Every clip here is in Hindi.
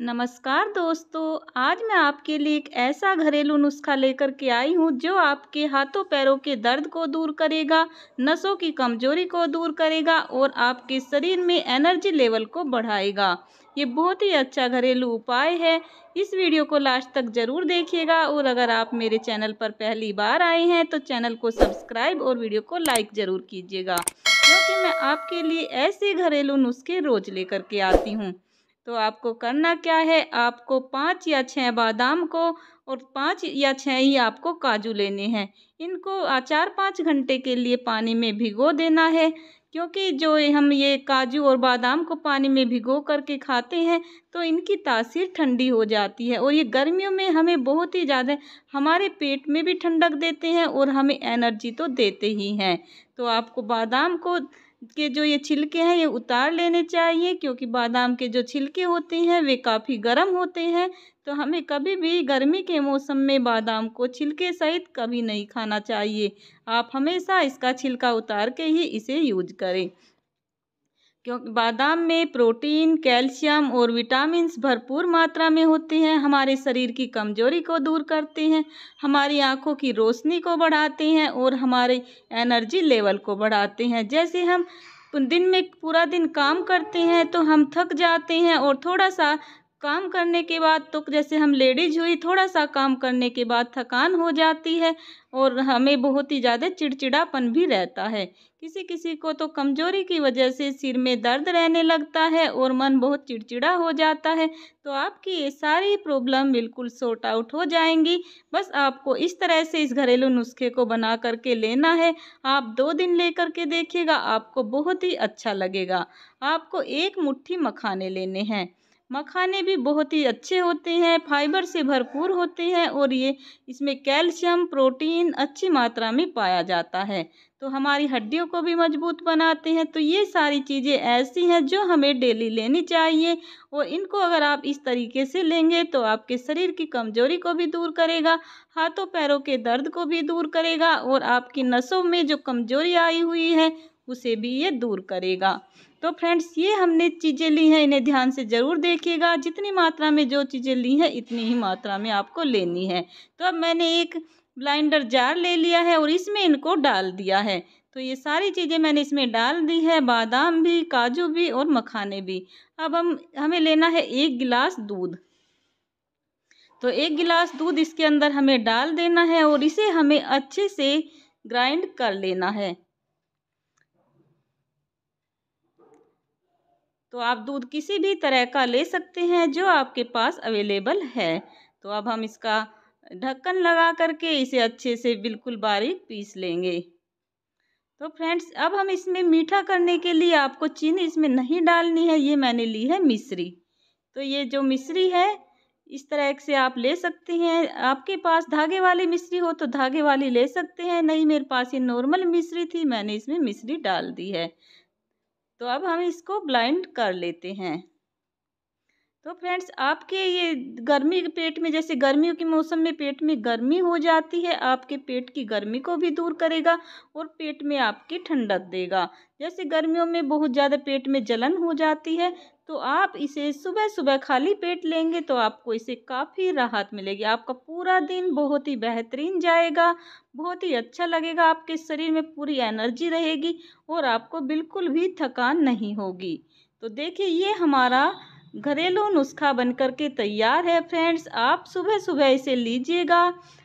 नमस्कार दोस्तों आज मैं आपके लिए एक ऐसा घरेलू नुस्खा लेकर के आई हूँ जो आपके हाथों पैरों के दर्द को दूर करेगा नसों की कमजोरी को दूर करेगा और आपके शरीर में एनर्जी लेवल को बढ़ाएगा ये बहुत ही अच्छा घरेलू उपाय है इस वीडियो को लास्ट तक ज़रूर देखिएगा और अगर आप मेरे चैनल पर पहली बार आए हैं तो चैनल को सब्सक्राइब और वीडियो को लाइक ज़रूर कीजिएगा क्योंकि मैं आपके लिए ऐसे घरेलू नुस्खे रोज़ लेकर के आती हूँ तो आपको करना क्या है आपको पाँच या छः बादाम को और पाँच या छः ही आपको काजू लेने हैं इनको चार पाँच घंटे के लिए पानी में भिगो देना है क्योंकि जो हम ये काजू और बादाम को पानी में भिगो करके खाते हैं तो इनकी तासीर ठंडी हो जाती है और ये गर्मियों में हमें बहुत ही ज़्यादा हमारे पेट में भी ठंडक देते हैं और हमें एनर्जी तो देते ही हैं तो आपको बादाम को के जो ये छिलके हैं ये उतार लेने चाहिए क्योंकि बादाम के जो छिलके होते हैं वे काफ़ी गर्म होते हैं तो हमें कभी भी गर्मी के मौसम में बादाम को छिलके सहित कभी नहीं खाना चाहिए आप हमेशा इसका छिलका उतार के ही इसे यूज करें क्योंकि बादाम में प्रोटीन कैल्शियम और विटामिन भरपूर मात्रा में होते हैं हमारे शरीर की कमजोरी को दूर करते हैं हमारी आँखों की रोशनी को बढ़ाते हैं और हमारे एनर्जी लेवल को बढ़ाते हैं जैसे हम दिन में पूरा दिन काम करते हैं तो हम थक जाते हैं और थोड़ा सा काम करने के बाद तो जैसे हम लेडीज हुई थोड़ा सा काम करने के बाद थकान हो जाती है और हमें बहुत ही ज़्यादा चिड़चिड़ापन भी रहता है किसी किसी को तो कमजोरी की वजह से सिर में दर्द रहने लगता है और मन बहुत चिड़चिड़ा हो जाता है तो आपकी ये सारी प्रॉब्लम बिल्कुल सॉर्ट आउट हो जाएंगी बस आपको इस तरह से इस घरेलू नुस्खे को बना करके लेना है आप दो दिन ले करके देखिएगा आपको बहुत ही अच्छा लगेगा आपको एक मुट्ठी मखाने लेने हैं मखाने भी बहुत ही अच्छे होते हैं फाइबर से भरपूर होते हैं और ये इसमें कैल्शियम प्रोटीन अच्छी मात्रा में पाया जाता है तो हमारी हड्डियों को भी मजबूत बनाते हैं तो ये सारी चीज़ें ऐसी हैं जो हमें डेली लेनी चाहिए और इनको अगर आप इस तरीके से लेंगे तो आपके शरीर की कमजोरी को भी दूर करेगा हाथों पैरों के दर्द को भी दूर करेगा और आपकी नसों में जो कमजोरी आई हुई है उसे भी ये दूर करेगा तो फ्रेंड्स ये हमने चीज़ें ली हैं इन्हें ध्यान से ज़रूर देखिएगा जितनी मात्रा में जो चीज़ें ली हैं इतनी ही मात्रा में आपको लेनी है तो अब मैंने एक ब्लाइंडर जार ले लिया है और इसमें इनको डाल दिया है तो ये सारी चीज़ें मैंने इसमें डाल दी है बादाम भी काजू भी और मखाने भी अब हम हमें लेना है एक गिलास दूध तो एक गिलास दूध इसके अंदर हमें डाल देना है और इसे हमें अच्छे से ग्राइंड कर लेना है तो आप दूध किसी भी तरह का ले सकते हैं जो आपके पास अवेलेबल है तो अब हम इसका ढक्कन लगा करके इसे अच्छे से बिल्कुल बारीक पीस लेंगे तो फ्रेंड्स अब हम इसमें मीठा करने के लिए आपको चीनी इसमें नहीं डालनी है ये मैंने ली है मिश्री तो ये जो मिश्री है इस तरह से आप ले सकते हैं आपके पास धागे वाली मिश्री हो तो धागे वाली ले सकते हैं नहीं मेरे पास ये नॉर्मल मिश्री थी मैंने इसमें मिश्री डाल दी है तो अब हम इसको ब्लाइंड कर लेते हैं तो फ्रेंड्स आपके ये गर्मी पेट में जैसे गर्मियों के मौसम में पेट में गर्मी हो जाती है आपके पेट की गर्मी को भी दूर करेगा और पेट में आपकी ठंडक देगा जैसे गर्मियों में बहुत ज़्यादा पेट में जलन हो जाती है तो आप इसे सुबह सुबह खाली पेट लेंगे तो आपको इसे काफ़ी राहत मिलेगी आपका पूरा दिन बहुत ही बेहतरीन जाएगा बहुत ही अच्छा लगेगा आपके शरीर में पूरी एनर्जी रहेगी और आपको बिल्कुल भी थकान नहीं होगी तो देखिए ये हमारा घरेलू नुस्खा बनकर के तैयार है फ्रेंड्स आप सुबह सुबह इसे लीजिएगा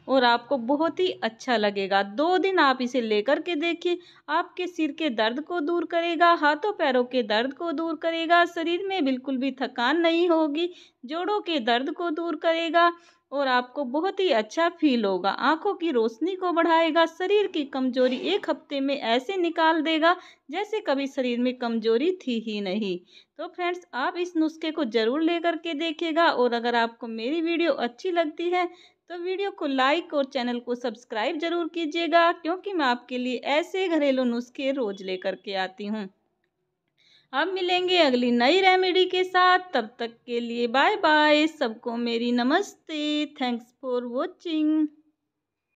और आपको बहुत ही अच्छा लगेगा दो दिन आप इसे लेकर के देखिए आपके सिर के दर्द को दूर करेगा हाथों पैरों के दर्द को दूर करेगा शरीर में बिल्कुल भी थकान नहीं होगी जोड़ों के दर्द को दूर करेगा और आपको बहुत ही अच्छा फील होगा आंखों की रोशनी को बढ़ाएगा शरीर की कमजोरी एक हफ्ते में ऐसे निकाल देगा जैसे कभी शरीर में कमजोरी थी ही नहीं तो फ्रेंड्स आप इस नुस्खे को ज़रूर लेकर के देखेगा और अगर आपको मेरी वीडियो अच्छी लगती है तो वीडियो को लाइक और चैनल को सब्सक्राइब जरूर कीजिएगा क्योंकि मैं आपके लिए ऐसे घरेलू नुस्खे रोज़ लेकर के आती हूँ अब मिलेंगे अगली नई रेमेडी के साथ तब तक के लिए बाय बाय सबको मेरी नमस्ते थैंक्स फॉर वॉचिंग